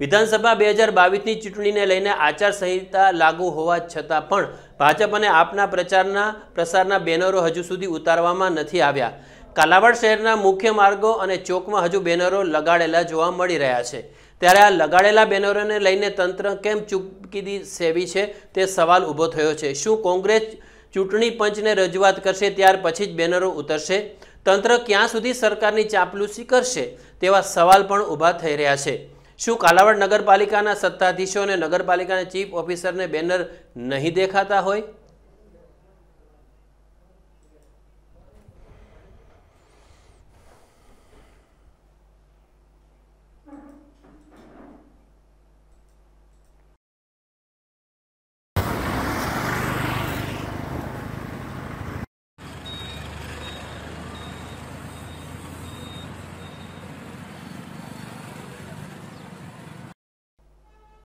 વિધાનસભા બે હજાર બાવીસની ચૂંટણીને લઈને આચારસંહિતા લાગુ હોવા છતાં પણ ભાજપ અને આપના પ્રચારના પ્રસારના બેનરો હજુ સુધી ઉતારવામાં નથી આવ્યા કાલાવાડ શહેરના મુખ્ય માર્ગો અને ચોકમાં હજુ બેનરો લગાડેલા જોવા મળી રહ્યા છે ત્યારે આ લગાડેલા બેનરોને લઈને તંત્ર કેમ ચૂપકીદી સેવી છે તે સવાલ ઊભો થયો છે શું કોંગ્રેસ ચૂંટણી પંચને રજૂઆત કરશે ત્યાર પછી જ બેનરો ઉતરશે તંત્ર ક્યાં સુધી સરકારની ચાપલુસી કરશે તેવા સવાલ પણ ઊભા થઈ રહ્યા છે શું કાલાવડ નગરપાલિકાના સત્તાધીશો અને નગરપાલિકાના ચીફ ઓફિસરને બેનર નહીં દેખાતા હોય